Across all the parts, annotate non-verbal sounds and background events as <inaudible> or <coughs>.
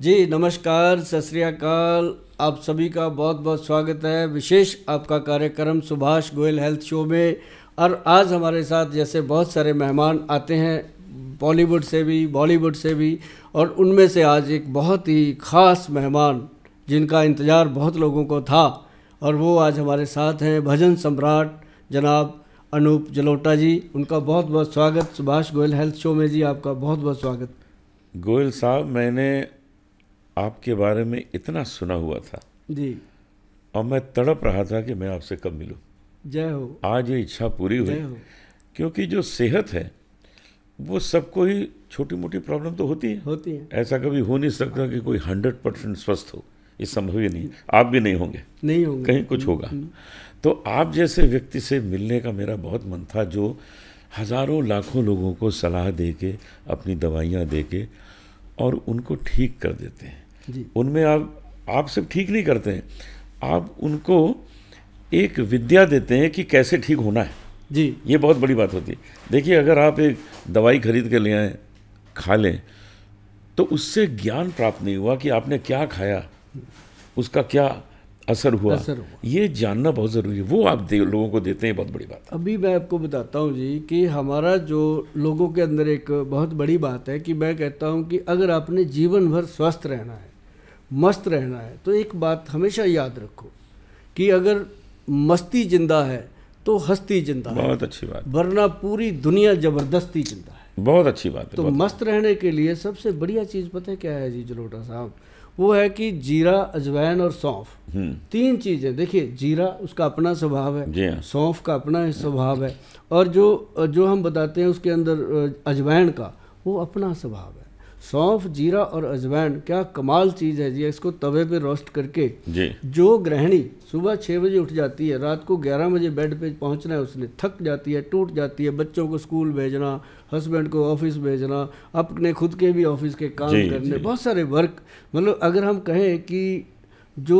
जी नमस्कार सत आप सभी का बहुत बहुत स्वागत है विशेष आपका कार्यक्रम सुभाष गोयल हेल्थ शो में और आज हमारे साथ जैसे बहुत सारे मेहमान आते हैं बॉलीवुड से भी बॉलीवुड से भी और उनमें से आज एक बहुत ही ख़ास मेहमान जिनका इंतज़ार बहुत लोगों को था और वो आज हमारे साथ हैं भजन सम्राट जनाब अनूप जलोटा जी उनका बहुत बहुत स्वागत सुभाष गोयल हेल्थ शो में जी आपका बहुत बहुत स्वागत गोयल साहब मैंने आपके बारे में इतना सुना हुआ था जी और मैं तड़प रहा था कि मैं आपसे कब मिलूं जय हो आज ये इच्छा पूरी हुई क्योंकि जो सेहत है वो सबको ही छोटी मोटी प्रॉब्लम तो होती है होती है ऐसा कभी हो नहीं सकता कि कोई हंड्रेड परसेंट स्वस्थ हो ये संभव ही नहीं आप भी नहीं होंगे नहीं होंगे कहीं कुछ होगा हम्म। तो आप जैसे व्यक्ति से मिलने का मेरा बहुत मन था जो हज़ारों लाखों लोगों को सलाह दे के अपनी दवाइयाँ दे के और उनको ठीक कर देते हैं उनमें आप आप सिर्फ ठीक नहीं करते हैं आप उनको एक विद्या देते हैं कि कैसे ठीक होना है जी ये बहुत बड़ी बात होती है देखिए अगर आप एक दवाई खरीद के ले आए खा लें तो उससे ज्ञान प्राप्त नहीं हुआ कि आपने क्या खाया उसका क्या असर हुआ असर हुआ ये जानना बहुत ज़रूरी है वो आप लोगों को देते हैं बहुत बड़ी बात अभी मैं आपको बताता हूँ जी कि हमारा जो लोगों के अंदर एक बहुत बड़ी बात है कि मैं कहता हूँ कि अगर आपने जीवन भर स्वस्थ रहना है मस्त रहना है तो एक बात हमेशा याद रखो कि अगर मस्ती जिंदा है तो हस्ती जिंदा है बहुत अच्छी बात वरना पूरी दुनिया जबरदस्ती जिंदा है बहुत अच्छी बात है तो मस्त रहने के लिए सबसे बढ़िया चीज़ पता है क्या है जी जलोटा साहब वो है कि जीरा अजवैन और सौंफ हम्म। तीन चीज़ें देखिए जीरा उसका अपना स्वभाव है हाँ। सौंफ का अपना स्वभाव है और जो जो हम बताते हैं उसके अंदर अजवैन का वो अपना स्वभाव है सौंफ जीरा और अजवाइन क्या कमाल चीज़ है जी इसको तवे पे रोस्ट करके जी जो गृहिणी सुबह छः बजे उठ जाती है रात को ग्यारह बजे बेड पे पहुंचना है उसने थक जाती है टूट जाती है बच्चों को स्कूल भेजना हस्बैंड को ऑफिस भेजना अपने खुद के भी ऑफिस के काम जी, करने जी। बहुत सारे वर्क मतलब अगर हम कहें कि जो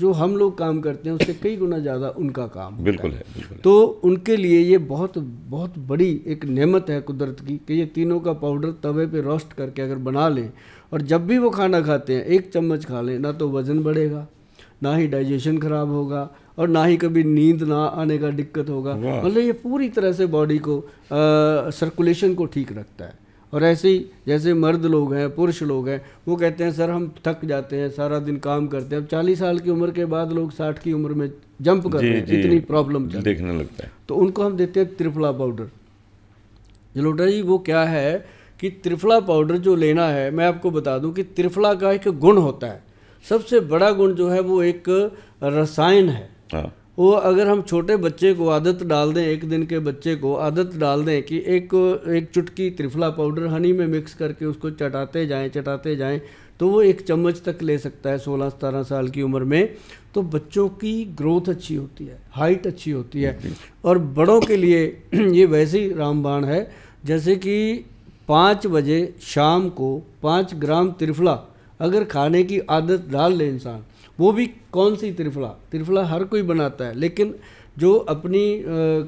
जो हम लोग काम करते हैं उससे कई गुना ज़्यादा उनका काम बिल्कुल है, बिल्कुल है तो उनके लिए ये बहुत बहुत बड़ी एक नेमत है कुदरत की कि ये तीनों का पाउडर तवे पे रोस्ट करके अगर बना लें और जब भी वो खाना खाते हैं एक चम्मच खा लें ना तो वज़न बढ़ेगा ना ही डाइजेशन ख़राब होगा और ना ही कभी नींद ना आने का दिक्कत होगा मतलब ये पूरी तरह से बॉडी को सर्कुलेशन को ठीक रखता है और ऐसे ही जैसे मर्द लोग हैं पुरुष लोग हैं वो कहते हैं सर हम थक जाते हैं सारा दिन काम करते हैं अब चालीस साल की उम्र के बाद लोग साठ की उम्र में जंप करते हैं इतनी प्रॉब्लम देखने लगता है तो उनको हम देते हैं त्रिफला पाउडर जलोटा जी वो क्या है कि त्रिफला पाउडर जो लेना है मैं आपको बता दूं कि त्रिफला का एक गुण होता है सबसे बड़ा गुण जो है वो एक रसायन है हाँ। वो अगर हम छोटे बच्चे को आदत डाल दें एक दिन के बच्चे को आदत डाल दें कि एक एक चुटकी त्रिफला पाउडर हनी में मिक्स करके उसको चटाते जाएं चटाते जाएं तो वो एक चम्मच तक ले सकता है सोलह सतारह साल की उम्र में तो बच्चों की ग्रोथ अच्छी होती है हाइट अच्छी होती है और बड़ों के लिए <clears throat> ये वैसे ही रामबाण है जैसे कि पाँच बजे शाम को पाँच ग्राम त्रिफला अगर खाने की आदत डाल ले इंसान वो भी कौन सी त्रिफला त्रिफला हर कोई बनाता है लेकिन जो अपनी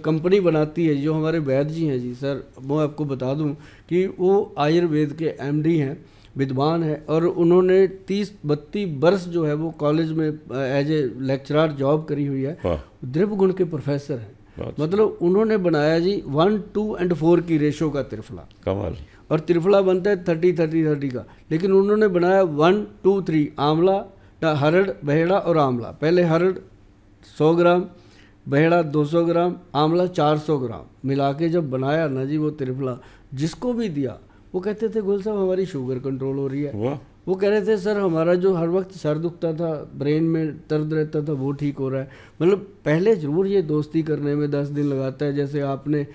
कंपनी बनाती है जो हमारे वैद्य जी हैं जी सर मैं आपको बता दूं कि वो आयुर्वेद के एमडी हैं विद्वान है और उन्होंने तीस बत्तीस वर्ष जो है वो कॉलेज में एज ए लेक्चरार जॉब करी हुई है द्रव गुण के प्रोफेसर हैं मतलब उन्होंने बनाया जी वन टू एंड फोर की रेशो का त्रिफला कमाल और त्रिफला बनता है थर्टी थर्टी थर्टी का लेकिन उन्होंने बनाया वन टू थ्री आंवला हरड़ बहेड़ा और आंवला पहले हरड़ 100 ग्राम बहेड़ा 200 ग्राम आंवला 400 ग्राम मिला के जब बनाया ना जी वो त्रिफला जिसको भी दिया वो कहते थे गुल साहब हमारी शुगर कंट्रोल हो रही है वो कह रहे थे सर हमारा जो हर वक्त सर दुखता था ब्रेन में दर्द रहता था वो ठीक हो रहा है मतलब पहले जरूर ये दोस्ती करने में दस दिन लगाता है जैसे आपने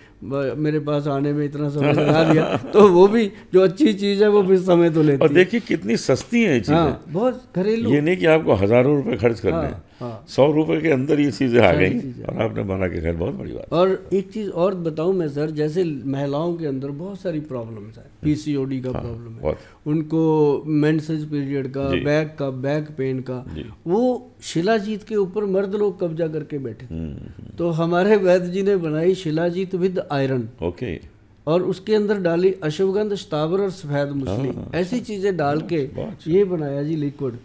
मेरे पास आने में इतना समय लगा दिया <laughs> तो वो भी जो अच्छी चीज़ है वो फिर समय तो लेती और देखिए कितनी सस्ती है हाँ, बहुत घरेलू ये नहीं कि आपको हज़ारों रुपए खर्च करने हाँ, हैं हाँ, हाँ, सौ रुपए के अंदर ये चीज़ें आ गई और आपने बना के खैर बहुत बड़ी बात और एक चीज़ और बताऊँ मैं सर जैसे महिलाओं के अंदर बहुत सारी हाँ। हाँ, प्रॉब्लम है पीसीओडी का प्रॉब्लम है उनको मेंसेज पीरियड का बैक का बैक पेन का वो शिलाजीत के ऊपर मर्द लोग कब्जा करके बैठे थे हम्म, हम्म। तो हमारे वैद्य जी ने बनाई शिलाजीत विद आयरन ओके और उसके अंदर डाली अश्वगंध स्तावर और सफ़ेद मछली हाँ, हाँ। ऐसी चीज़ें डाल के अच्छा। ये बनाया जी लिक्विड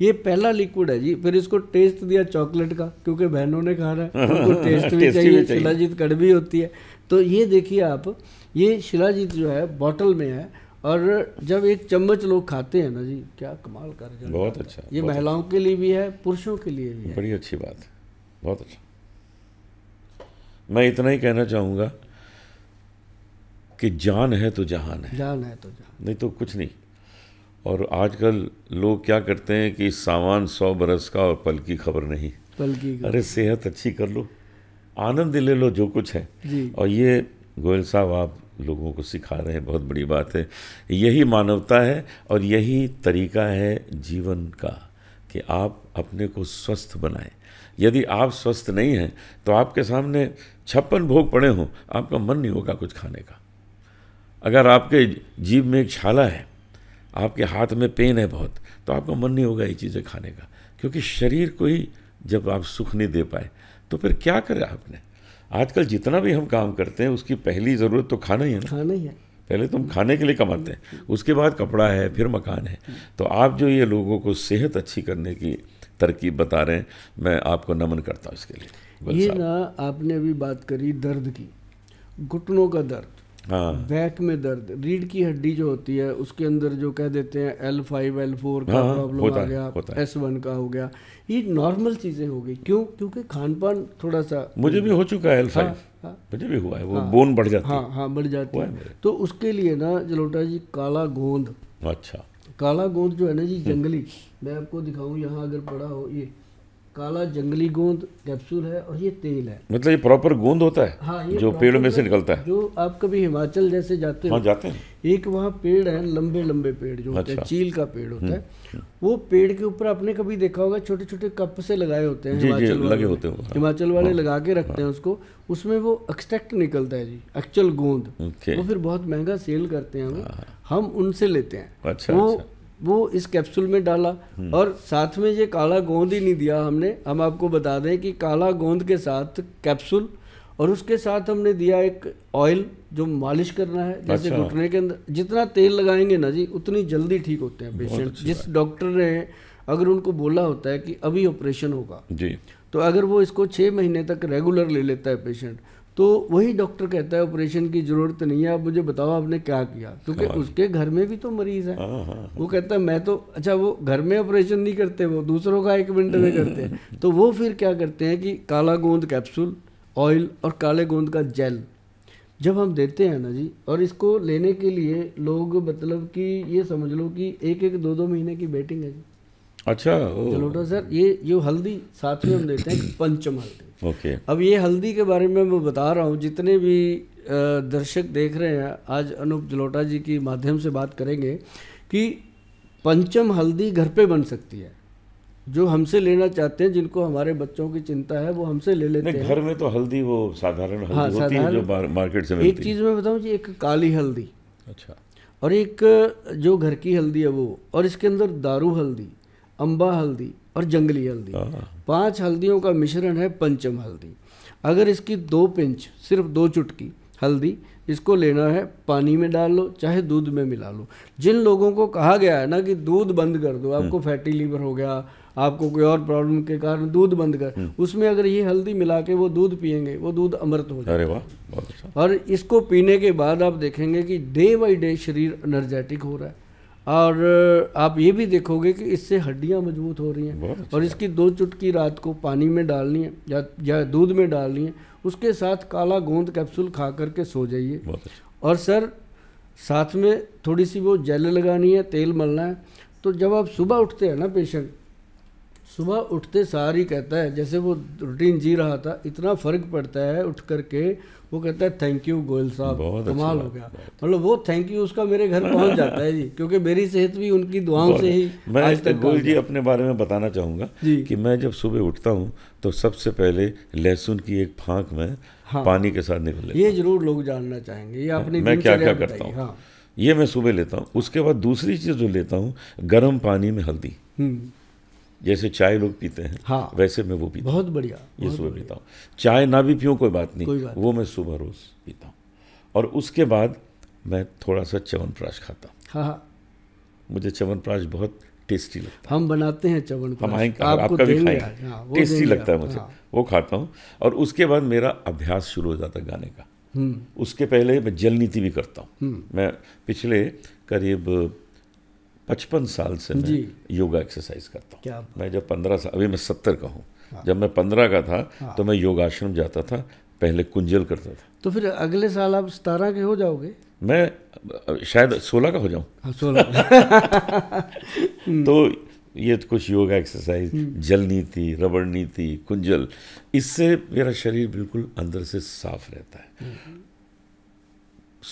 ये पहला लिक्विड है जी फिर इसको टेस्ट दिया चॉकलेट का क्योंकि बहनों ने खा रहा है तो टेस्ट भी चाहिए शिलाजीत कड़वी होती है तो ये देखिए आप ये शिलाजीत जो है बॉटल में है और जब एक चम्मच लोग खाते हैं ना जी क्या कमाल कर जाते बहुत अच्छा ये बहुत महिलाओं अच्छा। के लिए भी है पुरुषों के लिए भी है बड़ी अच्छी बात है बहुत अच्छा मैं इतना ही कहना चाहूँगा कि जान है तो जहान है जान है तो जहान नहीं तो कुछ नहीं और आजकल लोग क्या करते हैं कि सामान सौ बरस का और पल की खबर नहीं पल की अरे सेहत अच्छी कर लो आनंद ले लो जो कुछ है और ये गोयल साहब आप लोगों को सिखा रहे हैं बहुत बड़ी बात है यही मानवता है और यही तरीका है जीवन का कि आप अपने को स्वस्थ बनाएं यदि आप स्वस्थ नहीं हैं तो आपके सामने छप्पन भोग पड़े हों आपका मन नहीं होगा कुछ खाने का अगर आपके जीव में एक छाला है आपके हाथ में पेन है बहुत तो आपका मन नहीं होगा ये चीज़ें खाने का क्योंकि शरीर को ही जब आप सुख नहीं दे पाए तो फिर क्या करें आपने आजकल जितना भी हम काम करते हैं उसकी पहली ज़रूरत तो खाना ही है ना खाना ही है पहले तो हम खाने के लिए कमाते हैं उसके बाद कपड़ा है फिर मकान है तो आप जो ये लोगों को सेहत अच्छी करने की तरकीब बता रहे हैं मैं आपको नमन करता हूँ इसके लिए ये ना आपने अभी बात करी दर्द की घुटनों का दर्द हाँ। बैक में दर्द रीढ़ की हड्डी जो होती है उसके अंदर जो कह देते हैं एल फाइव एल फोर का हाँ, प्रॉब्लम आ गया एस वन का हो गया ये नॉर्मल चीज़ें हो गई क्यों क्योंकि खान पान थोड़ा सा मुझे भी हो चुका है एल फाइव हाँ, हाँ। मुझे भी हुआ है वो बोन हाँ। बढ़ जाती है हाँ बढ़ जाती है तो उसके लिए ना जलोटा जी काला गोंद अच्छा काला गोंद जो है ना जी हम्म। जंगली मैं आपको दिखाऊं यहाँ अगर पड़ा हो ये काला जंगली गोंद कैप्सूल है और ये तेल है मतलब ये प्रॉपर गोंद होता है हाँ, ये जो पेड़ में से निकलता है जो आप कभी हिमाचल जैसे जाते हैं हाँ, जाते हैं एक वहाँ पेड़ है लंबे लंबे पेड़ जो अच्छा। होते हैं अच्छा। चील का पेड़ होता है हम्म, हम्म। वो पेड़ के ऊपर आपने कभी देखा होगा छोटे छोटे कप से लगाए होते हैं हिमाचल लगे होते हैं हिमाचल वाले हाँ, लगा के हाँ। रखते हैं उसको उसमें वो एक्सट्रैक्ट निकलता है जी एक्चुअल गोंद वो फिर बहुत महंगा सेल करते हैं हाँ। हम उनसे लेते हैं अच्छा वो अच्छा। वो इस कैप्सूल में डाला हम्म। और साथ में ये काला गोंद ही नहीं दिया हमने हम आपको बता दें कि काला गोंद के साथ कैप्सूल और उसके साथ हमने दिया एक ऑयल जो मालिश करना है जैसे अच्छा। घुटने के अंदर जितना तेल लगाएंगे ना जी उतनी जल्दी ठीक होते हैं पेशेंट जिस डॉक्टर ने अगर उनको बोला होता है कि अभी ऑपरेशन होगा जी तो अगर वो इसको छः महीने तक रेगुलर ले लेता है पेशेंट तो वही डॉक्टर कहता है ऑपरेशन की ज़रूरत नहीं है आप मुझे बताओ आपने क्या किया क्योंकि हाँ। उसके घर में भी तो मरीज़ है हाँ, हाँ, वो कहता है मैं तो अच्छा वो घर में ऑपरेशन नहीं करते वो दूसरों का एक मिनट में करते हैं <laughs> तो वो फिर क्या करते हैं कि काला गोंद कैप्सूल ऑयल और काले गोंद का जेल जब हम देते हैं ना जी और इसको लेने के लिए लोग मतलब कि ये समझ लो कि एक एक दो दो महीने की वेटिंग है जी अच्छा जलोटा तो सर ये जो हल्दी साथ में हम देते हैं <coughs> पंचम हल्दी ओके अब ये हल्दी के बारे में मैं बता रहा हूँ जितने भी दर्शक देख रहे हैं आज अनूप जलोटा जी की माध्यम से बात करेंगे कि पंचम हल्दी घर पे बन सकती है जो हमसे लेना चाहते हैं जिनको हमारे बच्चों की चिंता है वो हमसे ले लेते हैं घर में तो हल्दी वो साधारण हल्दी हाँ, होती है जो मार्केट से मिलती एक चीज़ मैं बताऊँ जी एक काली हल्दी अच्छा और एक जो घर की हल्दी है वो और इसके अंदर दारू हल्दी अम्बा हल्दी और जंगली हल्दी हाँ। पांच हल्दियों का मिश्रण है पंचम हल्दी अगर इसकी दो पिंच सिर्फ दो चुटकी हल्दी इसको लेना है पानी में डाल लो चाहे दूध में मिला लो जिन लोगों को कहा गया है ना कि दूध बंद कर दो हम्म। आपको फैटी लीवर हो गया आपको कोई और प्रॉब्लम के कारण दूध बंद कर हम्म। उसमें अगर ये हल्दी मिला के वो दूध पियेंगे वो दूध अमृत हो जाएगा अच्छा। और इसको पीने के बाद आप देखेंगे कि डे बाई डे शरीर एनर्जेटिक हो रहा है और आप ये भी देखोगे कि इससे हड्डियाँ मजबूत हो रही हैं और इसकी दो चुटकी रात को पानी में डालनी है या या दूध में डालनी है उसके साथ काला गोंद कैप्सूल खा करके सो जाइए और सर साथ में थोड़ी सी वो जेल लगानी है तेल मलना है तो जब आप सुबह उठते हैं ना पेशेंट सुबह उठते सार ही कहता है जैसे वो रूटीन जी रहा था इतना फ़र्क पड़ता है उठ करके वो कहता है थैंक यू गोयल साहब कमाल हो गया मतलब वो थैंक यू उसका मेरे घर पहुंच जाता है जी क्योंकि मेरी सेहत भी उनकी दुआओं से ही मैं आज तक गोयल जी अपने बारे में बताना चाहूँगा कि मैं जब सुबह उठता हूँ तो सबसे पहले लहसुन की एक फांक में हाँ, पानी के साथ निकल ये जरूर लोग जानना चाहेंगे ये हाँ, अपनी मैं क्या क्या करता हूँ हाँ। ये मैं सुबह लेता हूँ उसके बाद दूसरी चीज़ जो लेता हूँ गर्म पानी में हल्दी हम्म। जैसे चाय लोग पीते हैं हाँ वैसे मैं वो पीता बहुत बढ़िया ये सुबह पीता हूँ चाय ना भी पीऊँ कोई बात नहीं कोई बात वो मैं सुबह रोज़ पीता हूँ और उसके बाद मैं थोड़ा सा च्यवनप्राश खाता हूँ हाँ हाँ मुझे च्यवनप्राश बहुत टेस्टी लगता है हम बनाते हैं चवन हम आएंगे आपका भी खाएंगे हाँ, टेस्टी लगता है मुझे हाँ। वो खाता हूँ और उसके बाद मेरा अभ्यास शुरू हो जाता है गाने का हम्म। उसके पहले मैं जल नीति भी करता हूँ हम्म। मैं पिछले करीब पचपन साल से मैं योगा एक्सरसाइज करता हूँ मैं जब पंद्रह साल अभी मैं सत्तर का हूँ हाँ। जब मैं पंद्रह का था हाँ। तो मैं योगाश्रम जाता था पहले कुंजल करता था तो फिर अगले साल आप सतारह के हो जाओगे मैं शायद सोलह का हो जाऊँ हाँ, सोलह तो ये तो कुछ योगा एक्सरसाइज हम्म। जल नीति रबड़ नीति कुंजल इससे मेरा शरीर बिल्कुल अंदर से साफ रहता है हम्म।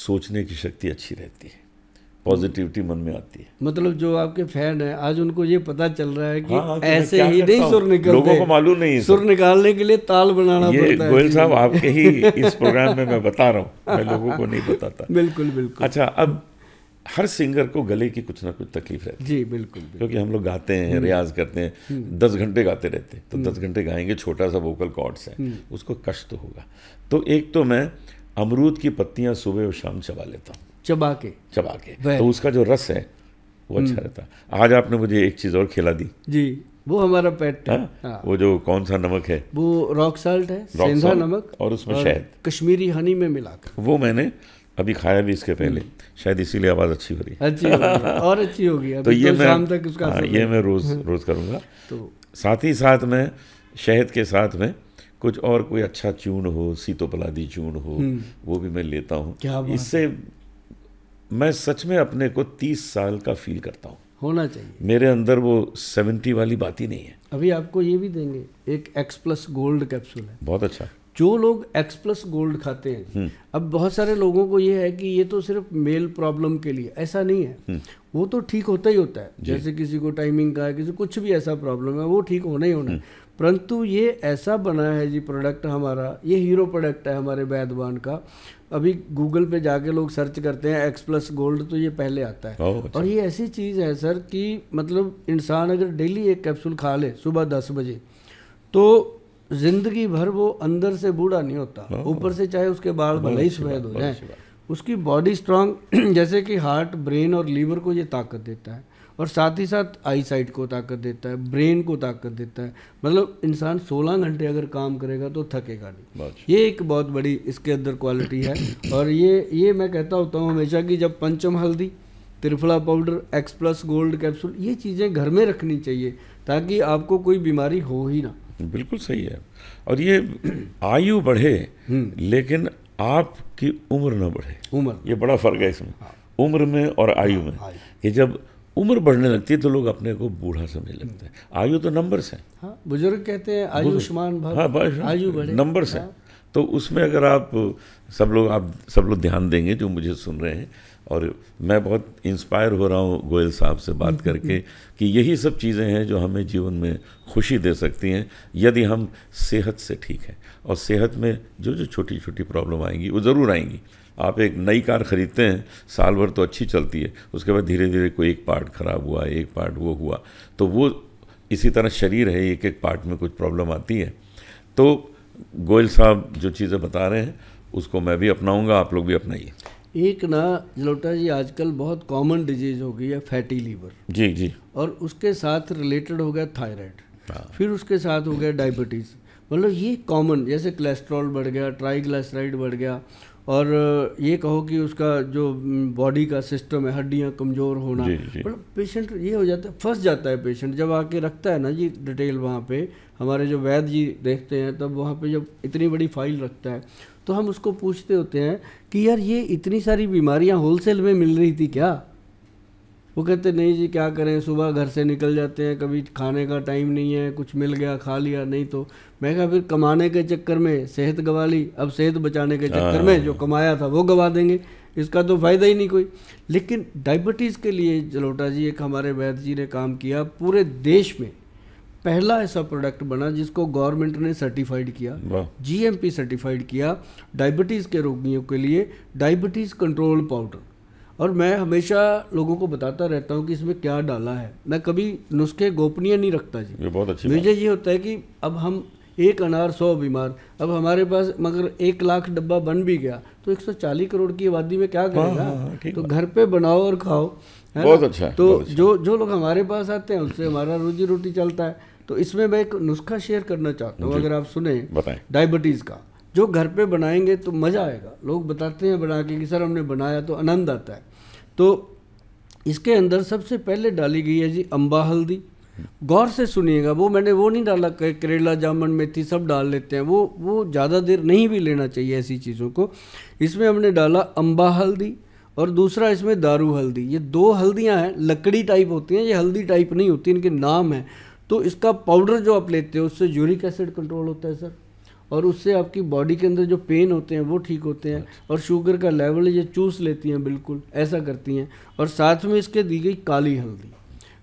सोचने की शक्ति अच्छी रहती है पॉजिटिविटी मन में आती है मतलब जो आपके फैन है आज उनको ये पता चल रहा है कि हाँ, हाँ, ऐसे ही नहीं सुर निकलते लोगों को मालूम नहीं सुर निकालने के लिए ताल बनाना ये पड़ता गोयल साहब आपके ही इस प्रोग्राम में मैं बता रहा हूँ मैं <laughs> लोगों को नहीं बताता बिल्कुल बिल्कुल अच्छा अब हर सिंगर को गले की कुछ ना कुछ तकलीफ रहती है जी बिल्कुल, बिल्कुल क्योंकि हम लोग गाते हैं हम्म। रियाज करते हैं हम्म। दस घंटे गाते रहते हैं तो दस हम्म। घंटे गाएंगे छोटा सा वोकल कॉर्ड्स है उसको कष्ट होगा तो एक तो मैं अमरूद की पत्तियां सुबह और शाम चबा लेता हूँ चबा के चबा के तो उसका जो रस है वो अच्छा हम्म। रहता आज आपने मुझे एक चीज़ और खिला दी जी वो हमारा पेट है हाँ? हाँ। वो जो कौन सा नमक है वो रॉक साल्ट है रॉक सेंधा नमक और उसमें शहद कश्मीरी हनी में मिलाकर वो मैंने अभी खाया भी इसके पहले हम्म। शायद इसीलिए आवाज़ अच्छी हो रही है अच्छी हो रही और अच्छी होगी <laughs> तो ये तो मैं शाम तक उसका हाँ, ये मैं रोज़ हम्म। रोज़ करूंगा तो साथ ही साथ में शहद के साथ में कुछ और कोई अच्छा चून हो सीतोपलादी चून हो वो भी मैं लेता हूँ इससे मैं सच में अपने को तीस साल का फील करता हूँ होना चाहिए मेरे अंदर वो सेवेंटी वाली बात ही नहीं है अभी आपको ये भी देंगे एक एक्स प्लस गोल्ड कैप्सूल है बहुत अच्छा जो लोग एक्स प्लस गोल्ड खाते हैं हम्म। अब बहुत सारे लोगों को ये है कि ये तो सिर्फ मेल प्रॉब्लम के लिए ऐसा नहीं है हम्म। वो तो ठीक होता ही होता है जैसे किसी को टाइमिंग का है किसी कुछ भी ऐसा प्रॉब्लम है वो ठीक होना ही होना है हम्म। परंतु ये ऐसा बना है जी प्रोडक्ट हमारा ये हीरो प्रोडक्ट है हमारे बैदवान का अभी गूगल पे जाके लोग सर्च करते हैं एक्स प्लस गोल्ड तो ये पहले आता है अच्छा। और ये ऐसी चीज़ है सर कि मतलब इंसान अगर डेली एक कैप्सूल खा ले सुबह दस बजे तो जिंदगी भर वो अंदर से बूढ़ा नहीं होता ऊपर से चाहे उसके बाल भले ही सफेद हो जाए उसकी बॉडी स्ट्रांग <clears throat> जैसे कि हार्ट ब्रेन और लीवर को ये ताकत देता है और साथ ही साथ आई साइट को ताकत देता है ब्रेन को ताकत देता है मतलब इंसान 16 घंटे अगर काम करेगा तो थकेगा नहीं ये एक बहुत बड़ी इसके अंदर क्वालिटी है और ये ये मैं कहता होता हूँ हमेशा कि जब पंचम हल्दी त्रिफला powder X plus gold capsule ये चीज़ें घर में रखनी चाहिए ताकि आपको कोई बीमारी हो ही ना बिल्कुल सही है और ये आयु बढ़े हम्म। लेकिन आपकी उम्र ना बढ़े उम्र ये बड़ा फर्क है इसमें हाँ। उम्र में और आयु में हाँ, ये जब उम्र बढ़ने लगती है तो लोग अपने को बूढ़ा समझने लगते हैं आयु तो नंबर्स हैं हाँ, बुजुर्ग कहते हैं आयुष्मान हाँ, हाँ आयु बढ़े नंबर्स हैं हाँ। तो उसमें अगर आप सब लोग आप सब लोग ध्यान देंगे जो मुझे सुन रहे हैं और मैं बहुत इंस्पायर हो रहा हूँ गोयल साहब से बात हम्म, करके हम्म। कि यही सब चीज़ें हैं जो हमें जीवन में खुशी दे सकती हैं यदि हम सेहत से ठीक हैं और सेहत में जो जो छोटी छोटी प्रॉब्लम आएंगी वो ज़रूर आएंगी आप एक नई कार ख़रीदते हैं साल भर तो अच्छी चलती है उसके बाद धीरे धीरे कोई एक पार्ट ख़राब हुआ एक पार्ट वो हुआ तो वो इसी तरह शरीर है एक एक पार्ट में कुछ प्रॉब्लम आती है तो गोयल साहब जो चीज़ें बता रहे हैं उसको मैं भी अपनाऊंगा आप लोग भी अपनाइए एक ना जलोटा जी आजकल बहुत कॉमन डिजीज हो गई है फैटी लीवर जी जी और उसके साथ रिलेटेड हो गया थायराइड हाँ। फिर उसके साथ हो गया डायबिटीज़ मतलब ये कॉमन जैसे कोलेस्ट्रॉल बढ़ गया ट्राईग्लाइसराइड बढ़ गया और ये कहो कि उसका जो बॉडी का सिस्टम है हड्डियाँ कमज़ोर होना मतलब पेशेंट ये हो जाता है फंस जाता है पेशेंट जब आके रखता है ना जी डिटेल वहाँ पे हमारे जो वैद्य जी देखते हैं तब वहाँ पे जब इतनी बड़ी फाइल रखता है तो हम उसको पूछते होते हैं कि यार ये इतनी सारी बीमारियाँ होलसेल में मिल रही थी क्या वो कहते नहीं जी क्या करें सुबह घर से निकल जाते हैं कभी खाने का टाइम नहीं है कुछ मिल गया खा लिया नहीं तो मैं कहा फिर कमाने के चक्कर में सेहत गवा ली अब सेहत बचाने के चक्कर में जो हाँ। कमाया था वो गवा देंगे इसका तो फ़ायदा ही नहीं कोई लेकिन डायबिटीज़ के लिए जलोटा जी एक हमारे वैद्य जी ने काम किया पूरे देश में पहला ऐसा प्रोडक्ट बना जिसको गवर्नमेंट ने सर्टिफाइड किया जीएमपी सर्टिफाइड किया डायबिटीज़ के रोगियों के लिए डायबिटीज़ कंट्रोल पाउडर और मैं हमेशा लोगों को बताता रहता हूँ कि इसमें क्या डाला है मैं कभी नुस्खे गोपनीय नहीं रखता जी ये बहुत अच्छी मुझे ये होता है कि अब हम एक अनार सौ बीमार अब हमारे पास मगर एक लाख डब्बा बन भी गया तो 140 करोड़ की आबादी में क्या हाँ, करेगा हाँ, हाँ, तो घर पे बनाओ और खाओ है बहुत अच्छा तो बहुत अच्छा। जो जो लोग हमारे पास आते हैं उससे हमारा रोजी रोटी चलता है तो इसमें मैं एक नुस्खा शेयर करना चाहता हूँ अगर आप सुने डायबिटीज़ का जो घर पे बनाएंगे तो मज़ा आएगा लोग बताते हैं बना के कि सर हमने बनाया तो आनंद आता है तो इसके अंदर सबसे पहले डाली गई है जी अम्बा हल्दी गौर से सुनिएगा वो मैंने वो नहीं डाला करेला जामुन मेथी सब डाल लेते हैं वो वो ज़्यादा देर नहीं भी लेना चाहिए ऐसी चीज़ों को इसमें हमने डाला अम्बा हल्दी और दूसरा इसमें दारू हल्दी ये दो हल्दियाँ हैं लकड़ी टाइप होती हैं ये हल्दी टाइप नहीं होती इनके नाम हैं तो इसका पाउडर जो आप लेते हो उससे यूरिक एसिड कंट्रोल होता है सर और उससे आपकी बॉडी के अंदर जो पेन होते हैं वो ठीक होते हैं और शुगर का लेवल ये चूस लेती हैं बिल्कुल ऐसा करती हैं और साथ में इसके दी गई काली हल्दी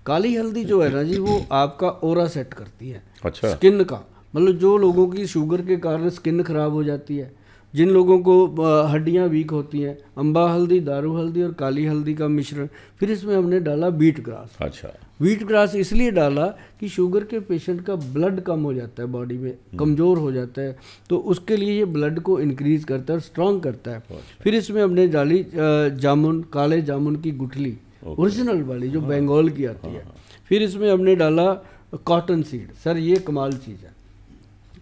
काली हल्दी जो है ना जी वो आपका ओरा सेट करती है अच्छा स्किन का मतलब जो लोगों की शुगर के कारण स्किन खराब हो जाती है जिन लोगों को हड्डियाँ वीक होती हैं अम्बा हल्दी दारू हल्दी और काली हल्दी का मिश्रण फिर इसमें हमने डाला बीट ग्रास अच्छा बीट ग्रास इसलिए डाला कि शुगर के पेशेंट का ब्लड कम हो जाता है बॉडी में हम्म। कमज़ोर हो जाता है तो उसके लिए ये ब्लड को इंक्रीज़ करता है और स्ट्रॉन्ग करता है अच्छा। फिर इसमें हमने डाली जामुन काले जामुन की गुठली ओरिजिनल वाली जो बंगाल हाँ। की आती हाँ, है हाँ। फिर इसमें हमने डाला कॉटन सीड सर ये कमाल चीज़ है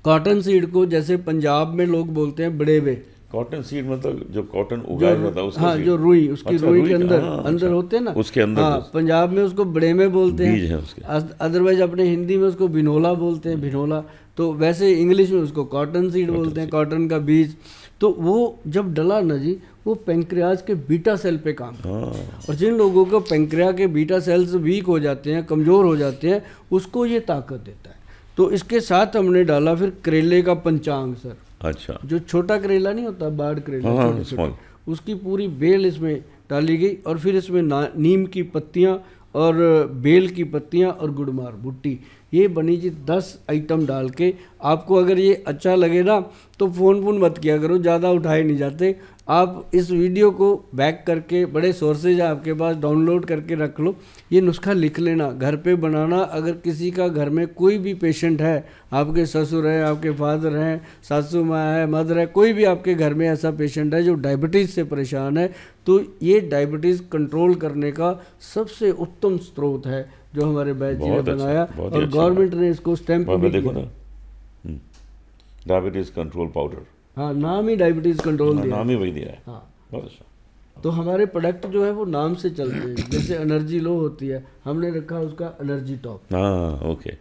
कॉटन सीड को जैसे पंजाब में लोग बोलते हैं वे कॉटन सीड मतलब जो कॉटन उगाया हाँ, जो रुई उसकी अच्छा, रुई के अंदर हाँ, अंदर अच्छा, होते हैं ना उसके अंदर हाँ, तो पंजाब में उसको बड़े में बोलते हैं अदरवाइज अपने हिंदी में उसको बिनोला बोलते हैं बिनोला तो वैसे इंग्लिश में उसको कॉटन सीड बोलते हैं कॉटन का बीज तो वो जब डला ना जी वो पेंक्रियाज के बीटा सेल पे काम हाँ। और जिन लोगों को पेंक्रिया के बीटा सेल्स वीक हो जाते हैं कमज़ोर हो जाते हैं उसको ये ताकत देता है तो इसके साथ हमने डाला फिर करेले का पंचांग सर अच्छा जो छोटा करेला नहीं होता बाढ़ करेला हाँ, हाँ उसकी पूरी बेल इसमें डाली गई और फिर इसमें नीम की पत्तियाँ और बेल की पत्तियाँ और गुड़मार भुट्टी ये बनी जी दस आइटम डाल के आपको अगर ये अच्छा लगे ना तो फ़ोन फोन मत किया करो ज़्यादा उठाए नहीं जाते आप इस वीडियो को बैक करके बड़े सोर्सेज आपके पास डाउनलोड करके रख लो ये नुस्खा लिख लेना घर पे बनाना अगर किसी का घर में कोई भी पेशेंट है आपके ससुर हैं आपके फादर हैं सासू माँ है मदर है कोई भी आपके घर में ऐसा पेशेंट है जो डायबिटीज़ से परेशान है तो ये डायबिटीज़ कंट्रोल करने का सबसे उत्तम स्रोत है जो हमारे बैच जी ने अच्छा, बनाया और गवर्नमेंट अच्छा ने इसको स्टैंप भी देखो ना डायबिटीज कंट्रोल पाउडर हाँ नाम ही डायबिटीज हाँ, कंट्रोल दिया नाम ही वही दिया है हाँ। अच्छा। तो हमारे प्रोडक्ट जो है वो नाम से चलते हैं जैसे एनर्जी लो होती है हमने रखा उसका एनर्जी टॉप हाँ ओके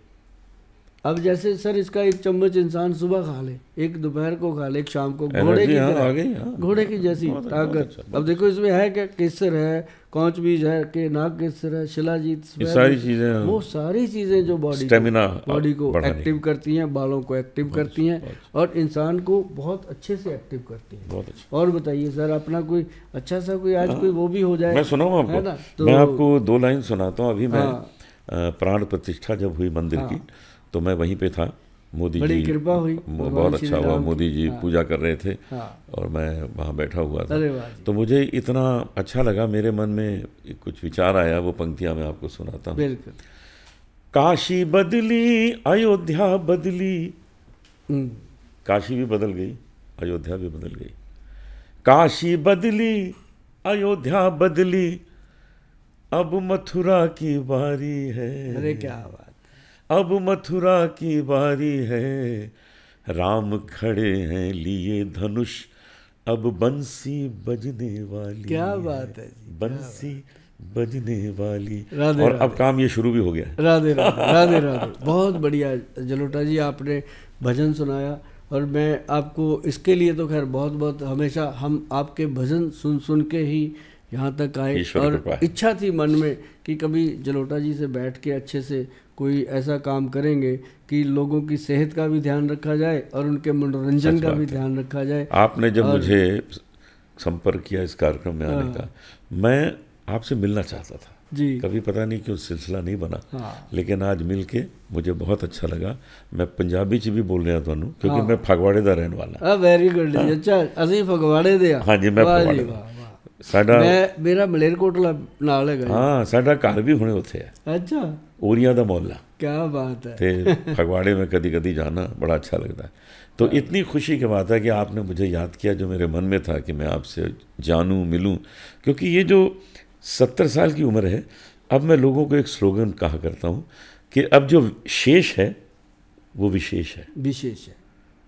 अब जैसे सर इसका एक चम्मच इंसान सुबह खा ले एक दोपहर को खा ले एक शाम को घोड़े की हाँ, हाँ। घोड़े की जैसी अच्छा, ताकत अच्छा। अब देखो इसमें है क्या केसर है कौच बीज है के नाग केसर है शिलाजीत सारी चीजें वो सारी चीजें जो बॉडी स्टेमिना बॉडी को एक्टिव करती हैं बालों को एक्टिव करती अच्छा, हैं और इंसान को बहुत अच्छे से एक्टिव करती है और बताइए सर अपना कोई अच्छा सा कोई आज हाँ। कोई वो भी हो जाए सुना आपको तो आपको दो लाइन सुनाता हूँ अभी मैं प्राण प्रतिष्ठा जब हुई मंदिर की तो मैं वहीं पे था मोदी जी कृपा हुई बहुत अच्छा हुआ मोदी जी हाँ। पूजा कर रहे थे हाँ। और मैं वहाँ बैठा हुआ था तो मुझे इतना अच्छा लगा मेरे मन में कुछ विचार आया वो पंक्तियाँ मैं आपको सुनाता हूँ काशी बदली अयोध्या बदली हम्म। काशी भी बदल गई अयोध्या भी बदल गई काशी बदली अयोध्या बदली अब मथुरा की बारी है अरे क्या बात अब मथुरा की बारी है राम खड़े हैं लिए धनुष अब बंसी बजने वाली क्या बात है बंसी बजने वाली राधे और राधे। अब काम ये शुरू भी हो गया राधे राधे <laughs> राधे राधे बहुत बढ़िया जलोटा जी आपने भजन सुनाया और मैं आपको इसके लिए तो खैर बहुत बहुत हमेशा हम आपके भजन सुन सुन के ही यहाँ तक आए और इच्छा थी मन में कि कभी जलोटा जी से बैठ के अच्छे से कोई ऐसा काम करेंगे कि लोगों की सेहत का भी ध्यान रखा जाए और उनके मनोरंजन का भी ध्यान रखा जाए आपने जब मुझे संपर्क किया इस कार्यक्रम में आने हाँ। का मैं आपसे मिलना चाहता था जी कभी पता नहीं क्यों सिलसिला नहीं बना हाँ। लेकिन आज मिल के मुझे बहुत अच्छा लगा मैं पंजाबी च भी बोल रहा हूँ क्योंकि हाँ। मैं फगवाड़े का रहने वाला वेरी गुड अच्छा अभी फगवाड़े ਅਸੀਂ ਫਗਵਾੜੇ ਦੇ ਆ ਸਾਡਾ ਮੈਂ ਮੇਰਾ ਮਲੇਰਕੋਟਲਾ ਨਾਲ ਹੈਗਾ ਹਾਂ ਸਾਡਾ ਘਰ ਵੀ ਹੁਣੇ ਉੱਥੇ ਹੈ ਅੱਛਾ ओरिया का मोहल्ला क्या बात है तो फगवाड़े में कभी कभी जाना बड़ा अच्छा लगता है तो इतनी खुशी की बात है कि आपने मुझे याद किया जो मेरे मन में था कि मैं आपसे जानूं मिलूं क्योंकि ये जो सत्तर साल की उम्र है अब मैं लोगों को एक स्लोगन कहा करता हूँ कि अब जो शेष है वो विशेष है विशेष है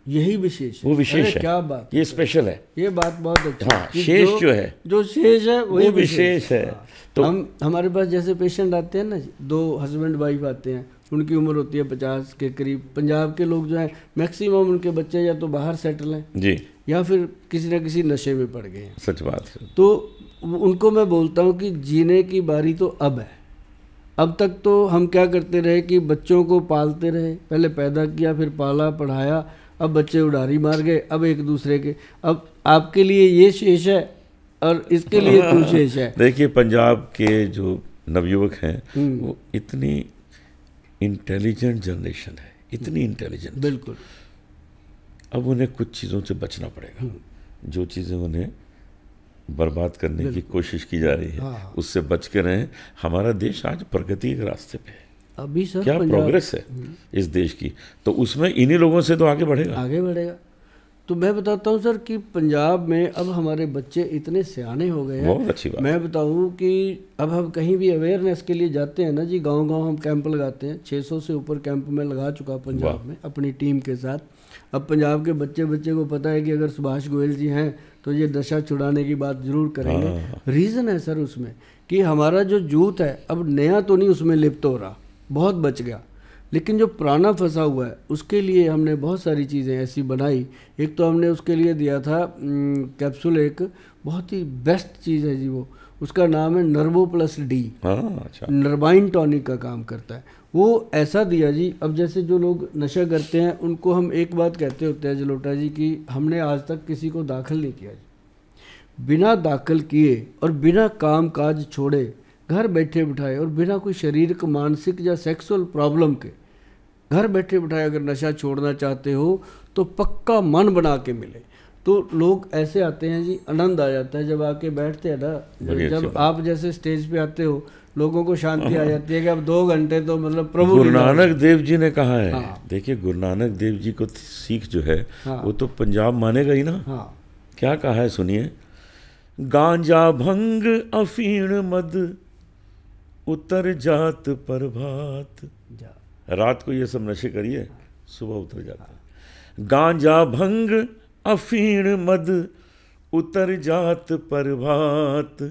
यही विशेष वो विशेष है क्या बात ये स्पेशल है ये बात बहुत अच्छी हाँ शेष जो, जो है जो शेष है वही विशेष है हाँ। तो हम हमारे पास जैसे पेशेंट आते हैं ना दो हस्बैंड वाइफ आते हैं उनकी उम्र होती है पचास के करीब पंजाब के लोग जो हैं मैक्सिमम उनके बच्चे या तो बाहर सेटल हैं जी या फिर किसी न किसी नशे में पड़ गए हैं सच बात है तो उनको मैं बोलता हूँ कि जीने की बारी तो अब है अब तक तो हम क्या करते रहे कि बच्चों को पालते रहे पहले पैदा किया फिर पाला पढ़ाया अब बच्चे उड़ारी मार गए अब एक दूसरे के अब आपके लिए ये शेष है और इसके लिए तू <laughs> शेष है देखिए पंजाब के जो नवयुवक हैं हम्म। वो इतनी इंटेलिजेंट जनरेशन है इतनी इंटेलिजेंट हम्म। बिल्कुल अब उन्हें कुछ चीज़ों से बचना पड़ेगा हम्म। जो चीज़ें उन्हें बर्बाद करने की कोशिश की जा रही है हाँ, हाँ। उससे बच के रहें हमारा देश आज प्रगति के रास्ते पे है अभी सर क्या प्रोग्रेस है इस देश की तो उसमें इन्हीं लोगों से तो आगे बढ़ेगा आगे बढ़ेगा तो मैं बताता हूँ सर कि पंजाब में अब हमारे बच्चे इतने सियाने हो गए हैं बहुत अच्छी बात मैं बताऊँ कि अब हम कहीं भी अवेयरनेस के लिए जाते हैं ना जी गांव गांव हम कैंप लगाते हैं 600 से ऊपर कैंप में लगा चुका पंजाब में अपनी टीम के साथ अब पंजाब के बच्चे बच्चे को पता है कि अगर सुभाष गोयल जी हैं तो ये दशा छुड़ाने की बात जरूर करेंगे रीज़न हाँ। है सर उसमें कि हमारा जो जूथ है अब नया तो नहीं उसमें लिप्त हो रहा बहुत बच गया लेकिन जो पुराना फंसा हुआ है उसके लिए हमने बहुत सारी चीज़ें ऐसी बनाई एक तो हमने उसके लिए दिया था कैप्सूल एक बहुत ही बेस्ट चीज़ है जी वो उसका नाम है नर्वो प्लस डी हाँ, अच्छा नर्बाइन टॉनिक का काम करता है वो ऐसा दिया जी अब जैसे जो लोग नशा करते हैं उनको हम एक बात कहते होते हैं जलोटा जी कि हमने आज तक किसी को दाखिल नहीं किया जी बिना दाखिल किए और बिना काम काज छोड़े घर बैठे बैठाए और बिना कोई शारीरिक मानसिक या सेक्सुअल प्रॉब्लम के घर बैठे बैठाए अगर नशा छोड़ना चाहते हो तो पक्का मन बना के मिले तो लोग ऐसे आते हैं जी आनंद आ जाता है जब आके बैठते हैं ना जब आप जैसे स्टेज पे आते हो लोगों को शांति आ जाती है कि अब दो घंटे तो मतलब प्रभु गुरु नानक देव जी ने कहा है हाँ। देखिए गुरु नानक देव जी को सीख जो है हाँ। वो तो पंजाब मानेगा ही ना हाँ। क्या कहा है सुनिए गांजा भंग अफीण मद उतर जात प्रभात जा। रात को ये सब नशे करिए सुबह उतर जाता है गांजा भंग अफीण मद उतर जात प्रभात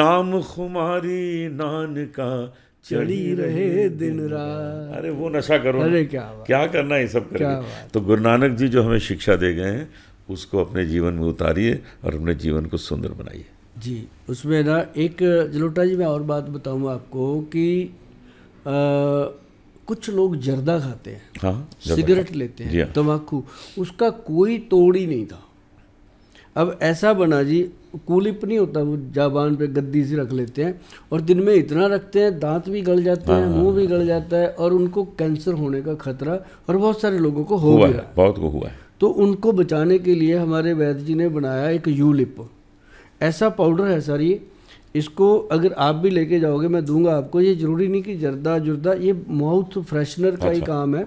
नाम खुमारी नान का चढ़ी रहे दिन रात अरे वो नशा करो अरे क्या क्या करना है सब करके तो गुरु नानक जी जो हमें शिक्षा दे गए हैं उसको अपने जीवन में उतारिए और अपने जीवन को सुंदर बनाइए जी उसमें ना एक जलोटा जी मैं और बात बताऊँ आपको कि आ, कुछ लोग जर्दा खाते हैं हाँ, सिगरेट लेते हैं हाँ। तम्बाकू उसका कोई तोड़ ही नहीं था अब ऐसा बना जी कूलिप नहीं होता वो जाबान पे गद्दी से रख लेते हैं और दिन में इतना रखते हैं दांत भी गल जाते हैं हाँ, हाँ, मुंह भी गल जाता है और उनको कैंसर होने का खतरा और बहुत सारे लोगों को हो गया बहुत को हुआ है तो उनको बचाने के लिए हमारे वैद्य जी ने बनाया एक यूलिप ऐसा पाउडर है सर ये इसको अगर आप भी लेके जाओगे मैं दूंगा आपको ये जरूरी नहीं कि जर्दा जुर्दा ये माउथ फ्रेशनर का अच्छा, ही काम है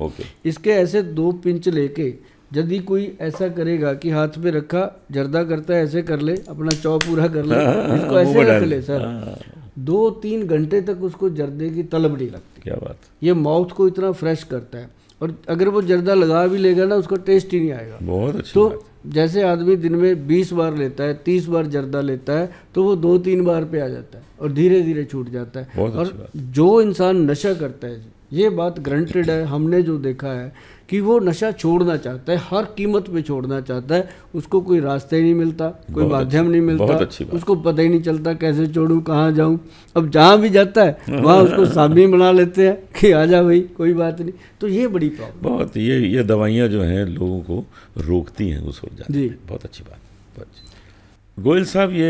इसके ऐसे दो पिंच लेके यदि कोई ऐसा करेगा कि हाथ में रखा जर्दा करता है ऐसे कर ले अपना चौ पूरा कर ले <laughs> इसको ऐसे रख ले सर हाँ। दो तीन घंटे तक उसको जर्दे की तलब नहीं लगती क्या बात ये माउथ को इतना फ्रेश करता है और अगर वो जर्दा लगा भी लेगा ना उसका टेस्ट ही नहीं आएगा बहुत अच्छी तो जैसे आदमी दिन में बीस बार लेता है तीस बार जर्दा लेता है तो वो दो तीन बार पे आ जाता है और धीरे धीरे छूट जाता है और जो इंसान नशा करता है ये बात ग्रंटेड है हमने जो देखा है कि वो नशा छोड़ना चाहता है हर कीमत पे छोड़ना चाहता है उसको कोई रास्ता ही नहीं मिलता कोई माध्यम नहीं मिलता उसको पता ही नहीं चलता कैसे छोड़ूँ कहाँ जाऊँ अब जहाँ भी जाता है वहाँ <laughs> उसको सामी बना लेते हैं कि आ जा भाई कोई बात नहीं तो ये बड़ी प्रॉब्लम बहुत ये ये दवाइयाँ जो हैं लोगों को रोकती हैं उस जी बहुत अच्छी बात गोयल साहब ये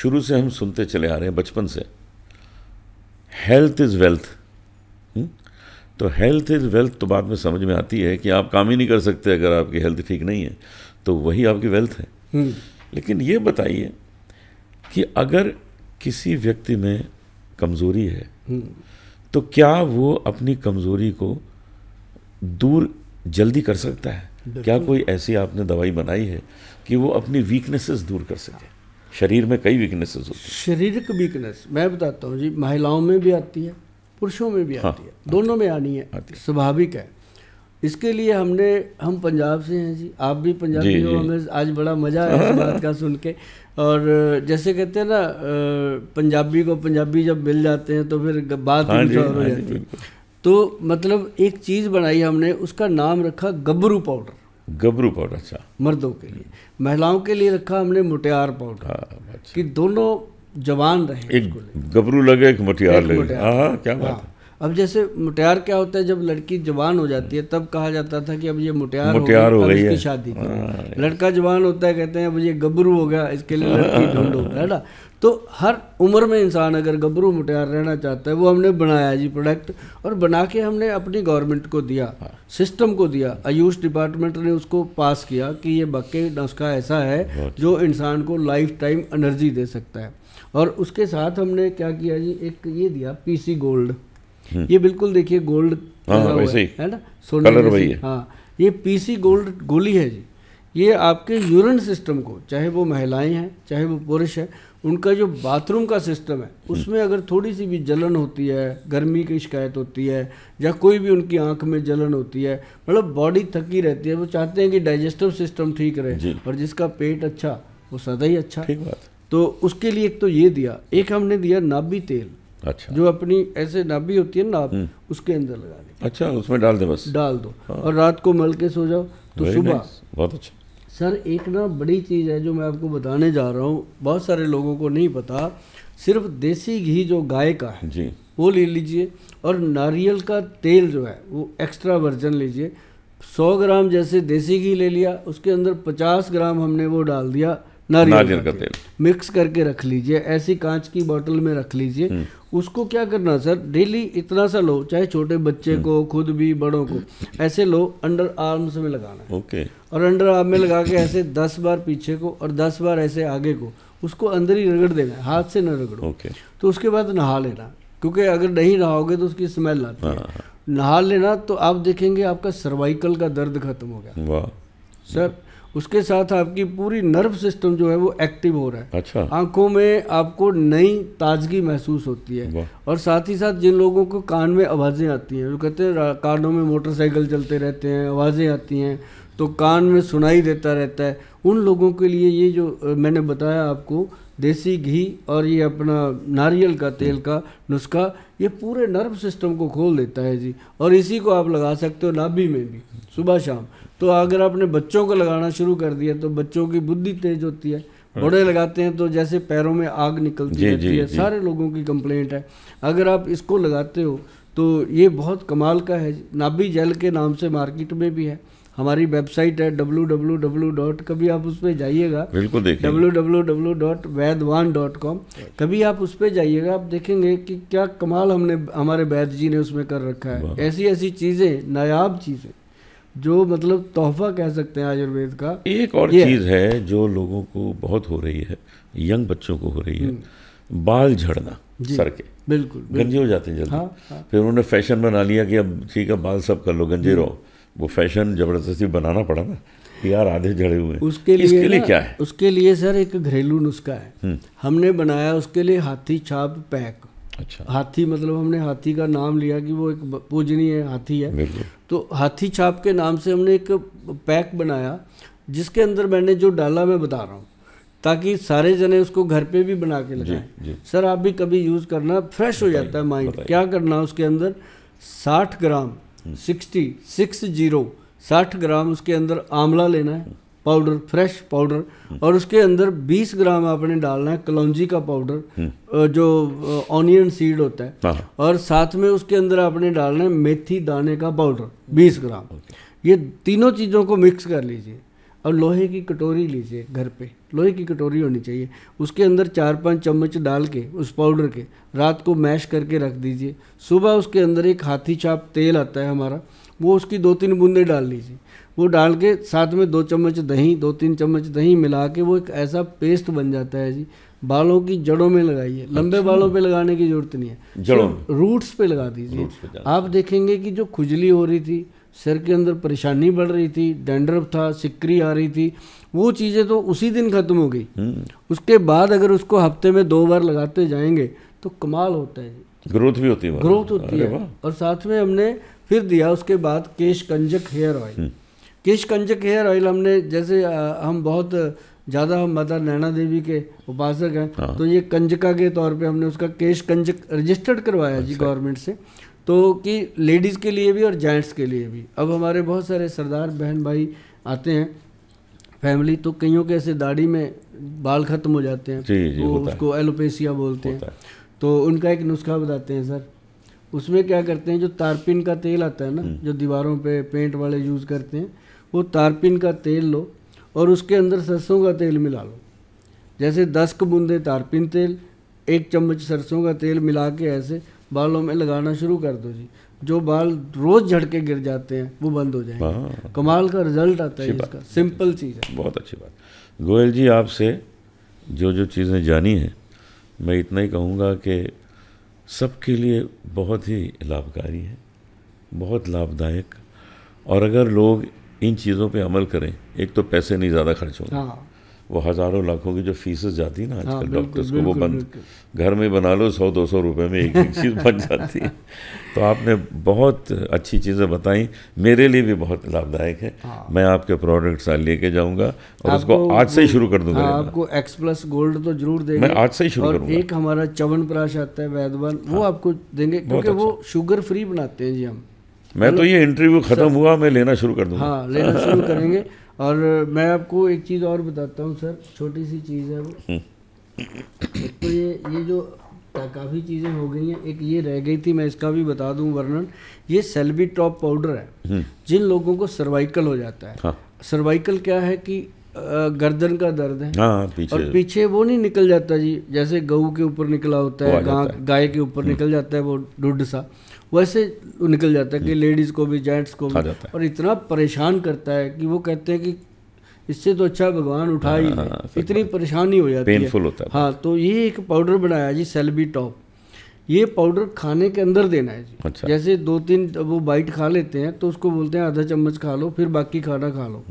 शुरू से हम सुनते चले आ रहे हैं बचपन से हेल्थ इज़ वेल्थ तो हेल्थ इज़ वेल्थ तो बाद में समझ में आती है कि आप काम ही नहीं कर सकते अगर आपकी हेल्थ ठीक नहीं है तो वही आपकी वेल्थ है हम्म। लेकिन ये बताइए कि अगर किसी व्यक्ति में कमज़ोरी है हम्म। तो क्या वो अपनी कमज़ोरी को दूर जल्दी कर सकता है क्या कोई ऐसी आपने दवाई बनाई है कि वो अपनी वीकनेसेस दूर कर सके शरीर में कई वीकनेसेस होती हैं शारीरिक वीकनेस मैं बताता हूँ जी महिलाओं में भी आती है पुरुषों में भी हाँ। आती है दोनों में आनी है स्वाभाविक है इसके लिए हमने हम पंजाब से हैं जी आप भी पंजाबी हो हमें आज बड़ा मज़ा आया इस बात का सुन के और जैसे कहते हैं ना पंजाबी को पंजाबी जब मिल जाते हैं तो फिर बात हाँ हो हाँ जाती है तो मतलब एक चीज़ बनाई हमने उसका नाम रखा गबरू पाउडर गबरू पाउडर अच्छा मर्दों के लिए महिलाओं के लिए रखा हमने मुटियार पाउडर अच्छा। कि दोनों जवान रहे एक गबरू लगे एक मटियार लगे हाँ, हाँ क्या बात है हाँ। अब जैसे मुटियार क्या होता है जब लड़की जवान हो जाती है तब कहा जाता था कि अब ये मुटियार मुटियार हो, हो गई है शादी की हाँ, लड़का जवान होता है कहते हैं अब ये गबरू गया इसके लिए लड़की ढूंढो <laughs> है ना तो हर उम्र में इंसान अगर गबरू मुटियार रहना चाहता है वो हमने बनाया जी प्रोडक्ट और बना के हमने अपनी गवर्नमेंट को दिया सिस्टम को दिया आयुष डिपार्टमेंट ने उसको पास किया कि ये वाकई नुस्खा ऐसा है जो इंसान को लाइफ टाइम एनर्जी दे सकता है और उसके साथ हमने क्या किया जी एक ये दिया पीसी गोल्ड हम्म। ये बिल्कुल देखिए गोल्ड हाँ, वैसे ही है ना सोने कलर वही है हाँ ये पीसी गोल्ड गोली है जी ये आपके यूरिन सिस्टम को चाहे वो महिलाएं हैं चाहे वो पुरुष हैं उनका जो बाथरूम का सिस्टम है हम्म। उसमें अगर थोड़ी सी भी जलन होती है गर्मी की शिकायत होती है या कोई भी उनकी आंख में जलन होती है मतलब बॉडी थकी रहती है वो चाहते हैं कि डाइजेस्टिव सिस्टम ठीक रहे और जिसका पेट अच्छा वो सदा ही अच्छा ठीक बात तो उसके लिए एक तो ये दिया एक हमने दिया नाभी तेल अच्छा जो अपनी ऐसे नाभी होती है ना हम्म। उसके अंदर लगा दे अच्छा उसमें डाल दे बस डाल दो हाँ। और रात को मल के सो जाओ तो सुबह बहुत अच्छा सर एक ना बड़ी चीज़ है जो मैं आपको बताने जा रहा हूँ बहुत सारे लोगों को नहीं पता सिर्फ देसी घी जो गाय का है जी वो ले लीजिए और नारियल का तेल जो है वो एक्स्ट्रा वर्जन लीजिए 100 ग्राम जैसे देसी घी ले लिया उसके अंदर 50 ग्राम हमने वो डाल दिया नारियल का तेल मिक्स करके रख लीजिए ऐसी कांच की बोतल में रख लीजिए हम्म। उसको क्या करना सर डेली इतना सा लो चाहे छोटे बच्चे हम्म। को खुद भी बड़ों को ऐसे लो अंडर आर्म्स में लगाना है ओके और अंडर आर्म में लगा के ऐसे दस बार पीछे को और दस बार ऐसे आगे को उसको अंदर ही रगड़ देना है हाथ से न रगड़ो ओके तो उसके बाद नहा लेना क्योंकि अगर नहीं नहाओगे तो उसकी स्मेल आती है हाँ। नहा लेना तो आप देखेंगे आपका सर्वाइकल का दर्द खत्म हो गया सर उसके साथ आपकी पूरी नर्व सिस्टम जो है वो एक्टिव हो रहा है अच्छा आंखों में आपको नई ताजगी महसूस होती है और साथ ही साथ जिन लोगों को कान में आवाज़ें आती हैं जो कहते हैं कानों में मोटरसाइकिल चलते रहते हैं आवाज़ें आती हैं तो कान में सुनाई देता रहता है उन लोगों के लिए ये जो मैंने बताया आपको देसी घी और ये अपना नारियल का तेल का नुस्खा ये पूरे नर्व सिस्टम को खोल देता है जी और इसी को आप लगा सकते हो नाभी में भी सुबह शाम तो अगर आपने बच्चों को लगाना शुरू कर दिया तो बच्चों की बुद्धि तेज होती है हाँ। बड़े लगाते हैं तो जैसे पैरों में आग निकलती जी, रहती जी, है जी. सारे लोगों की कंप्लेंट है अगर आप इसको लगाते हो तो ये बहुत कमाल का है नाभी जेल के नाम से मार्केट में भी है हमारी वेबसाइट है डब्लू डब्लू डब्लू डॉट कभी आप उस पर जाइएगा बिल्कुल W W W dot one dot com कभी आप उस पर जाइएगा आप देखेंगे कि क्या कमाल हमने हमारे वैद जी ने उसमें कर रखा है ऐसी ऐसी चीज़ें नायाब चीज़ें जो मतलब तोहफा कह सकते हैं आयुर्वेद का एक और चीज़ है जो लोगों को बहुत हो रही है यंग बच्चों को हो रही है हम्म। बाल झड़ना सर के बिल्कुल गंजे हो जाते हैं जल्दी हाँ, हाँ। फिर उन्होंने फैशन बना लिया कि अब ठीक है बाल सब कर लो गंजे हम्म। रहो वो फैशन ज़बरदस्ती बनाना पड़ा ना यार आधे झड़े हुए उसके लिए इसके लिए क्या है उसके लिए सर एक घरेलू नुस्खा है हम्म। हमने बनाया उसके लिए हाथी छाप पैक अच्छा हाथी मतलब हमने हाथी का नाम लिया कि वो एक पूजनीय हाथी है तो हाथी छाप के नाम से हमने एक पैक बनाया जिसके अंदर मैंने जो डाला मैं बता रहा हूँ ताकि सारे जने उसको घर पे भी बना के लगाएं सर आप भी कभी यूज़ करना फ्रेश हो जाता है माइंड क्या करना उसके अंदर साठ ग्राम सिक्सटी सिक्स जीरो साठ ग्राम उसके अंदर आंवला लेना है पाउडर फ्रेश पाउडर और उसके अंदर 20 ग्राम आपने डालना है कलौजी का पाउडर जो ऑनियन सीड होता है हाँ। और साथ में उसके अंदर आपने डालना है मेथी दाने का पाउडर 20 ग्राम ये तीनों चीज़ों को मिक्स कर लीजिए और लोहे की कटोरी लीजिए घर पे लोहे की कटोरी होनी चाहिए उसके अंदर चार पांच चम्मच डाल के उस पाउडर के रात को मैश करके रख दीजिए सुबह उसके अंदर एक हाथी छाप तेल आता है हमारा वो उसकी दो तीन बूंदे डाल लीजिए वो डाल के साथ में दो चम्मच दही दो तीन चम्मच दही मिला के वो एक ऐसा पेस्ट बन जाता है जी बालों की जड़ों में लगाइए लंबे अच्छा। बालों पे लगाने की जरूरत नहीं है जड़ों रूट्स पे लगा दीजिए आप देखेंगे कि जो खुजली हो रही थी सिर के अंदर परेशानी बढ़ रही थी डेंड्रफ था सिक्री आ रही थी वो चीज़ें तो उसी दिन ख़त्म हो गई हम्म। उसके बाद अगर उसको हफ्ते में दो बार लगाते जाएंगे तो कमाल होता है ग्रोथ भी होती है ग्रोथ होती है और साथ में हमने फिर दिया उसके बाद केश कंजक हेयर ऑयल हम्म। केश कंजक हेयर ऑयल हमने जैसे आ, हम बहुत ज़्यादा हम माता नैना देवी के उपासक हैं हाँ। तो ये कंजका के तौर पे हमने उसका केश कंजक रजिस्टर्ड करवाया जी गवर्नमेंट अच्छा। से तो कि लेडीज़ के लिए भी और जेंट्स के लिए भी अब हमारे बहुत सारे सरदार बहन भाई आते हैं फैमिली तो कईयों के ऐसे दाढ़ी में बाल ख़त्म हो जाते हैं जी, जी, होता उसको एलोपेसिया बोलते हैं तो उनका एक नुस्खा बताते हैं सर उसमें क्या करते हैं जो तारपिन का तेल आता है ना हम्म। जो दीवारों पे पेंट वाले यूज़ करते हैं वो तारपिन का तेल लो और उसके अंदर सरसों का तेल मिला लो जैसे दस बूंदे तारपिन तेल एक चम्मच सरसों का तेल मिला के ऐसे बालों में लगाना शुरू कर दो जी जो बाल रोज झड़के गिर जाते हैं वो बंद हो जाएंगे हाँ। कमाल का रिजल्ट आता है इसका सिंपल चीज़ है बहुत अच्छी बात गोयल जी आपसे जो जो चीज़ें जानी हैं मैं इतना ही कहूँगा कि सबके लिए बहुत ही लाभकारी है बहुत लाभदायक और अगर लोग इन चीज़ों पे अमल करें एक तो पैसे नहीं ज़्यादा खर्च होंगे हाँ। वो हज़ारों लाखों की जो फीसेस जाती है ना हाँ, आजकल डॉक्टर्स को वो बंद घर में बना लो सौ दो सौ रुपये में एक एक चीज़ बन जाती है <laughs> तो आपने बहुत अच्छी चीज़ें बताई मेरे लिए भी बहुत लाभदायक है हाँ। मैं आपके प्रोडक्ट्स लेके जाऊंगा और उसको आज से ही शुरू कर दूंगा हाँ, आपको एक्स प्लस गोल्ड तो जरूर देंगे मैं आज से ही शुरू करूँगा एक हमारा चवन प्राश आता है वैदवान वो हाँ। आपको देंगे क्योंकि वो शुगर अच्छा। फ्री बनाते हैं जी हम मैं तो ये इंटरव्यू ख़त्म हुआ मैं लेना शुरू कर दूँगा हाँ लेना शुरू करेंगे <laughs> और मैं आपको एक चीज़ और बताता हूँ सर छोटी सी चीज़ है वो एक हम्म। तो ये ये जो काफ़ी चीज़ें हो गई हैं एक ये रह गई थी मैं इसका भी बता दूँ वर्णन ये सेल्बी टॉप पाउडर है हम्म। जिन लोगों को सर्वाइकल हो जाता है हाँ। सर्वाइकल क्या है कि गर्दन का दर्द है हाँ, पीछे। और पीछे वो नहीं निकल जाता जी जैसे गऊ के ऊपर निकला होता है गाय के ऊपर हम्म। निकल जाता है वो डुड सा वैसे निकल जाता है कि लेडीज़ हम्म। को भी जेंट्स को भी और इतना परेशान करता है कि वो कहते हैं कि इससे तो अच्छा भगवान उठा ही हाँ, हाँ, इतनी परेशानी हो जाती है होता है हाँ तो ये एक पाउडर बनाया जी सेल्बी टॉप ये पाउडर खाने के अंदर देना है जी अच्छा। जैसे दो तीन वो बाइट खा लेते हैं तो उसको बोलते हैं आधा चम्मच खा लो फिर बाकी खाना खा लो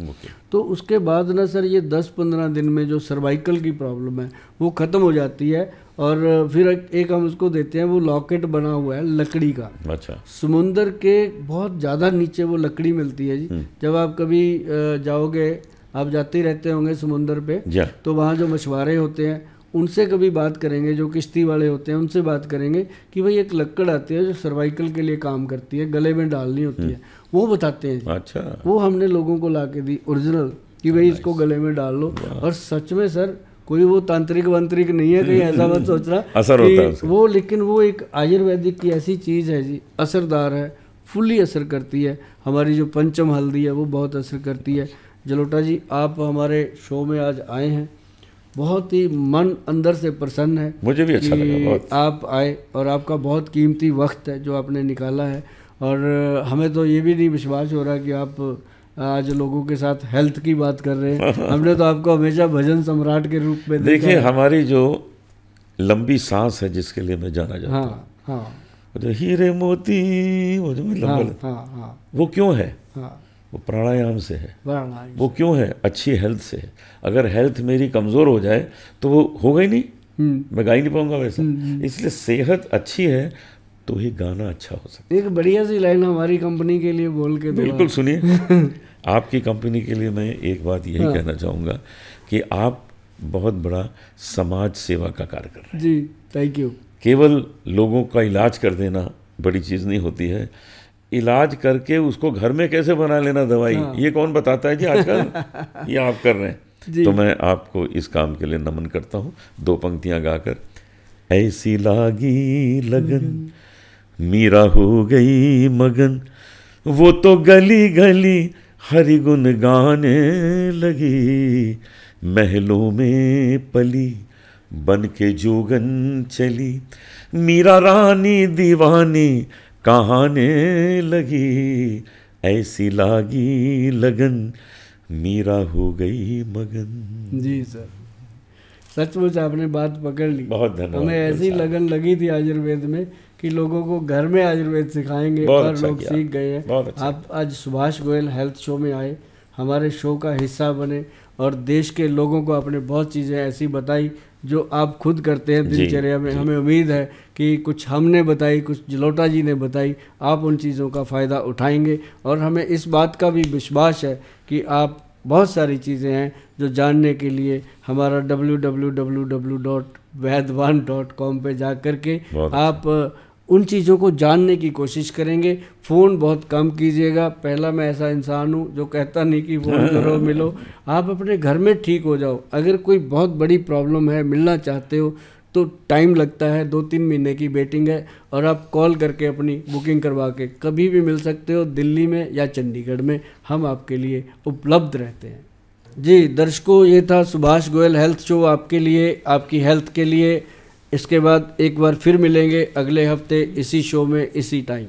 तो उसके बाद ना सर ये दस पंद्रह दिन में जो सर्वाइकल की प्रॉब्लम है वो ख़त्म हो जाती है और फिर एक हम उसको देते हैं वो लॉकेट बना हुआ है लकड़ी का अच्छा समुंदर के बहुत ज़्यादा नीचे वो लकड़ी मिलती है जी हम्म। जब आप कभी जाओगे आप जाते रहते होंगे समुंदर पे तो वहाँ जो मछुआरे होते हैं उनसे कभी बात करेंगे जो किश्ती वाले होते हैं उनसे बात करेंगे कि भाई एक लक्कड़ आती है जो सर्वाइकल के लिए काम करती है गले में डालनी होती है हम्म। वो बताते हैं अच्छा वो हमने लोगों को ला के दी ओरिजिनल कि भाई इसको गले में डाल लो और सच में सर कोई वो तांत्रिक वांत्रिक नहीं है कहीं ऐसा मत सोच रहा <laughs> असर होता है वो लेकिन वो एक आयुर्वेदिक की ऐसी चीज़ है जी असरदार है फुली असर करती है हमारी जो पंचम हल्दी है वो बहुत असर करती है जलोटा जी आप हमारे शो में आज आए हैं बहुत ही मन अंदर से प्रसन्न है मुझे भी अच्छा लगा बहुत आप आए और आपका बहुत कीमती वक्त है जो आपने निकाला है और हमें तो ये भी नहीं विश्वास हो रहा कि आप आज लोगों के साथ हेल्थ की बात कर रहे हैं <laughs> हमने तो आपको हमेशा भजन सम्राट के रूप में देखिए हमारी जो लंबी सांस है जिसके लिए मैं जाना जाता हाँ, हाँ। हीरे मोती वो जो मैं लंबा हाँ, हाँ, हाँ। वो क्यों है हाँ। वो प्राणायाम से है वो क्यों है अच्छी हेल्थ से है अगर हेल्थ मेरी कमज़ोर हो जाए तो वो होगा ही नहीं हम्म। मैं गा ही नहीं पाऊंगा वैसा हम्म, हम्म। इसलिए सेहत अच्छी है तो ही गाना अच्छा हो सकता है एक बढ़िया सी लाइन हमारी कंपनी के लिए बोल के बिल्कुल सुनिए <laughs> आपकी कंपनी के लिए मैं एक बात यही हाँ। कहना चाहूंगा कि आप बहुत बड़ा समाज सेवा का कार्य कर रहे हैं जी थैंक यू केवल लोगों का इलाज कर देना बड़ी चीज़ नहीं होती है इलाज करके उसको घर में कैसे बना लेना दवाई हाँ। ये कौन बताता है जी आजकल <laughs> ये आप कर रहे हैं तो मैं आपको इस काम के लिए नमन करता हूँ दो पंक्तियाँ गाकर ऐसी लागी लगन मीरा हो गई मगन वो तो गली गली हरि गुन गाने लगी महलों में पली बन के जोगन चली मीरा रानी दीवानी कहाने लगी ऐसी लागी लगन मीरा हो गई मगन जी सर सचमुच आपने बात पकड़ ली बहुत धन्यवाद हमें ऐसी लगन लगी थी आयुर्वेद में कि लोगों को घर में आयुर्वेद सिखाएंगे और अच्छा लोग सीख गए हैं अच्छा आप आज सुभाष गोयल हेल्थ शो में आए हमारे शो का हिस्सा बने और देश के लोगों को आपने बहुत चीज़ें ऐसी बताई जो आप खुद करते हैं दिनचर्या में हमें उम्मीद है कि कुछ हमने बताई कुछ जलोटा जी ने बताई आप उन चीज़ों का फ़ायदा उठाएंगे और हमें इस बात का भी विश्वास है कि आप बहुत सारी चीज़ें हैं जो जानने के लिए हमारा W W W W dot वैदवान डॉट कॉम पर जा करके के आप अच्छा। उन चीज़ों को जानने की कोशिश करेंगे फ़ोन बहुत कम कीजिएगा पहला मैं ऐसा इंसान हूँ जो कहता नहीं कि फ़ोन करो <laughs> मिलो आप अपने घर में ठीक हो जाओ अगर कोई बहुत बड़ी प्रॉब्लम है मिलना चाहते हो तो टाइम लगता है दो तीन महीने की वेटिंग है और आप कॉल करके अपनी बुकिंग करवा के कभी भी मिल सकते हो दिल्ली में या चंडीगढ़ में हम आपके लिए उपलब्ध रहते हैं जी दर्शकों ये था सुभाष गोयल हेल्थ शो आपके लिए आपकी हेल्थ के लिए इसके बाद एक बार फिर मिलेंगे अगले हफ्ते इसी शो में इसी टाइम